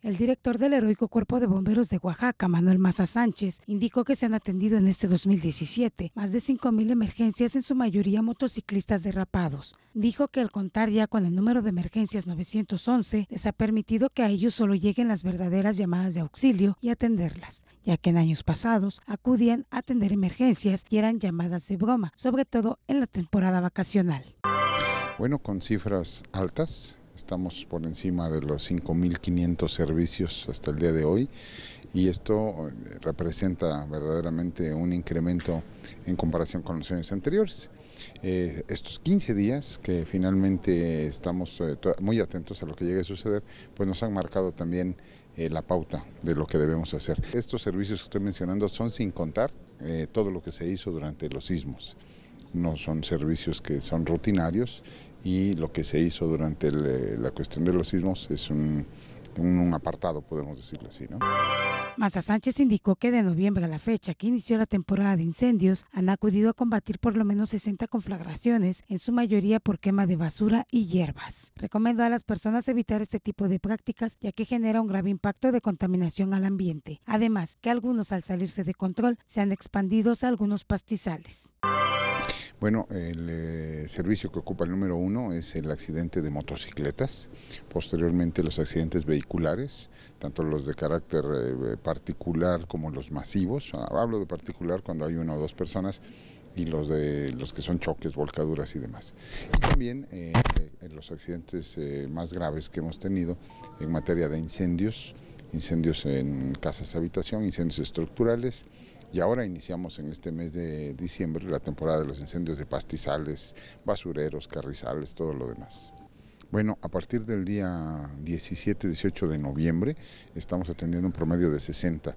El director del heroico Cuerpo de Bomberos de Oaxaca, Manuel Maza Sánchez, indicó que se han atendido en este 2017 más de 5.000 emergencias, en su mayoría motociclistas derrapados. Dijo que al contar ya con el número de emergencias 911, les ha permitido que a ellos solo lleguen las verdaderas llamadas de auxilio y atenderlas ya que en años pasados acudían a atender emergencias y eran llamadas de broma, sobre todo en la temporada vacacional. Bueno, con cifras altas, Estamos por encima de los 5.500 servicios hasta el día de hoy y esto eh, representa verdaderamente un incremento en comparación con los años anteriores. Eh, estos 15 días que finalmente estamos eh, muy atentos a lo que llegue a suceder, pues nos han marcado también la pauta de lo que debemos hacer. Estos servicios que estoy mencionando son sin contar todo lo que se hizo durante los sismos no son servicios que son rutinarios y lo que se hizo durante eh, la cuestión de los sismos es un, un apartado, podemos decirlo así. ¿no? Sánchez indicó que de noviembre a la fecha que inició la temporada de incendios han acudido a combatir por lo menos 60 conflagraciones, en su mayoría por quema de basura y hierbas. Recomendó a las personas evitar este tipo de prácticas ya que genera un grave impacto de contaminación al ambiente. Además, que algunos al salirse de control se han expandido a algunos pastizales. Bueno, el eh, servicio que ocupa el número uno es el accidente de motocicletas, posteriormente los accidentes vehiculares, tanto los de carácter eh, particular como los masivos. Hablo de particular cuando hay una o dos personas y los de los que son choques, volcaduras y demás. Y también eh, los accidentes eh, más graves que hemos tenido en materia de incendios, incendios en casas habitación, incendios estructurales y ahora iniciamos en este mes de diciembre la temporada de los incendios de pastizales, basureros, carrizales, todo lo demás. Bueno, a partir del día 17-18 de noviembre estamos atendiendo un promedio de 60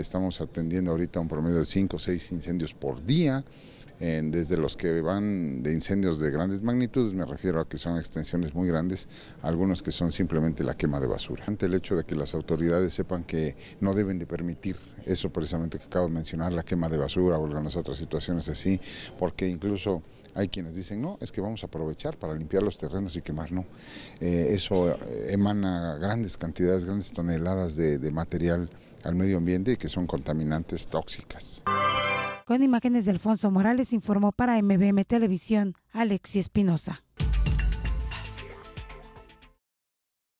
estamos atendiendo ahorita un promedio de 5 o 6 incendios por día, desde los que van de incendios de grandes magnitudes, me refiero a que son extensiones muy grandes, algunos que son simplemente la quema de basura. Ante el hecho de que las autoridades sepan que no deben de permitir eso precisamente que acabo de mencionar, la quema de basura o algunas otras situaciones así, porque incluso... Hay quienes dicen, no, es que vamos a aprovechar para limpiar los terrenos y quemar, no. Eh, eso eh, emana grandes cantidades, grandes toneladas de material al medio ambiente y que son contaminantes tóxicas. Con imágenes de Alfonso Morales informó para MBM Televisión Alexi Espinosa.